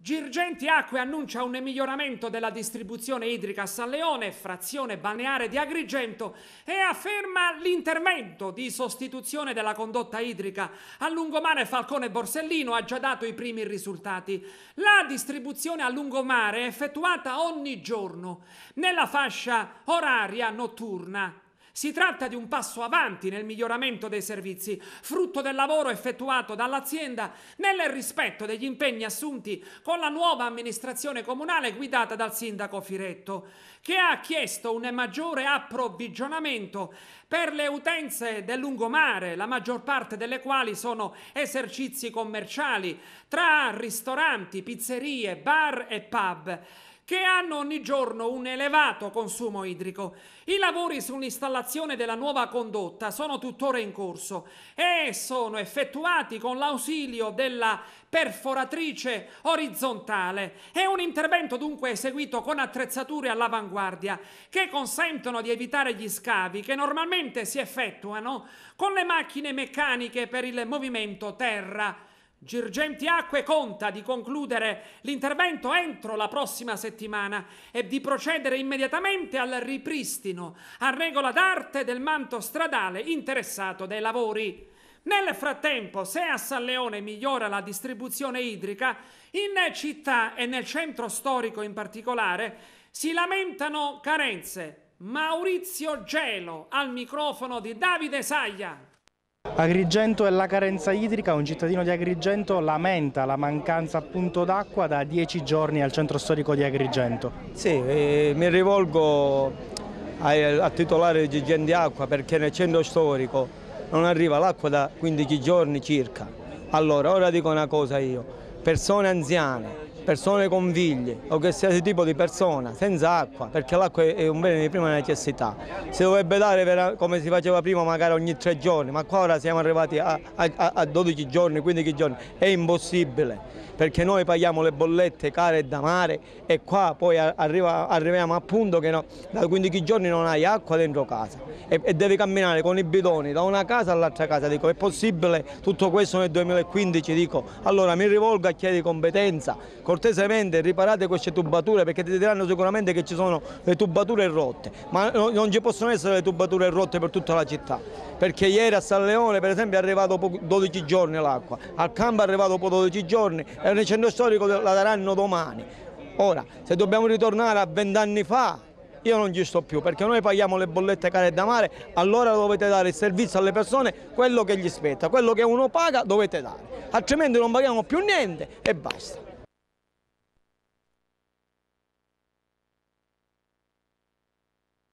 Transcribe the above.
Girgenti Acque annuncia un miglioramento della distribuzione idrica a San Leone, frazione balneare di Agrigento, e afferma l'intervento di sostituzione della condotta idrica a lungomare Falcone Borsellino ha già dato i primi risultati. La distribuzione a lungomare è effettuata ogni giorno, nella fascia oraria notturna si tratta di un passo avanti nel miglioramento dei servizi, frutto del lavoro effettuato dall'azienda nel rispetto degli impegni assunti con la nuova amministrazione comunale guidata dal sindaco Firetto, che ha chiesto un maggiore approvvigionamento per le utenze del lungomare, la maggior parte delle quali sono esercizi commerciali tra ristoranti, pizzerie, bar e pub che hanno ogni giorno un elevato consumo idrico. I lavori sull'installazione della nuova condotta sono tuttora in corso e sono effettuati con l'ausilio della perforatrice orizzontale. È un intervento dunque eseguito con attrezzature all'avanguardia che consentono di evitare gli scavi che normalmente si effettuano con le macchine meccaniche per il movimento terra Girgenti Acque conta di concludere l'intervento entro la prossima settimana e di procedere immediatamente al ripristino a regola d'arte del manto stradale interessato dai lavori. Nel frattempo, se a San Leone migliora la distribuzione idrica, in città e nel centro storico in particolare si lamentano carenze. Maurizio Gelo al microfono di Davide Saglia. Agrigento e la carenza idrica, un cittadino di Agrigento lamenta la mancanza d'acqua da dieci giorni al centro storico di Agrigento. Sì, eh, mi rivolgo a, titolare di Gigenti Acqua perché nel centro storico non arriva l'acqua da 15 giorni circa. Allora, ora dico una cosa io, persone anziane persone con figli o qualsiasi tipo di persona senza acqua, perché l'acqua è un bene di prima necessità. Si dovrebbe dare come si faceva prima magari ogni tre giorni, ma qua ora siamo arrivati a, a, a 12 giorni, 15 giorni, è impossibile, perché noi paghiamo le bollette care da mare e qua poi arriva, arriviamo al punto che no, da 15 giorni non hai acqua dentro casa e, e devi camminare con i bidoni da una casa all'altra casa, dico è possibile tutto questo nel 2015, dico allora mi rivolgo a chi è di competenza, cortesemente riparate queste tubature perché ti diranno sicuramente che ci sono le tubature rotte, ma non ci possono essere le tubature rotte per tutta la città, perché ieri a San Leone per esempio è arrivato dopo 12 giorni l'acqua, al campo è arrivato dopo 12 giorni e nel centro storico la daranno domani. Ora, se dobbiamo ritornare a 20 anni fa, io non ci sto più perché noi paghiamo le bollette care da mare, allora dovete dare il servizio alle persone, quello che gli spetta, quello che uno paga dovete dare, altrimenti non paghiamo più niente e basta.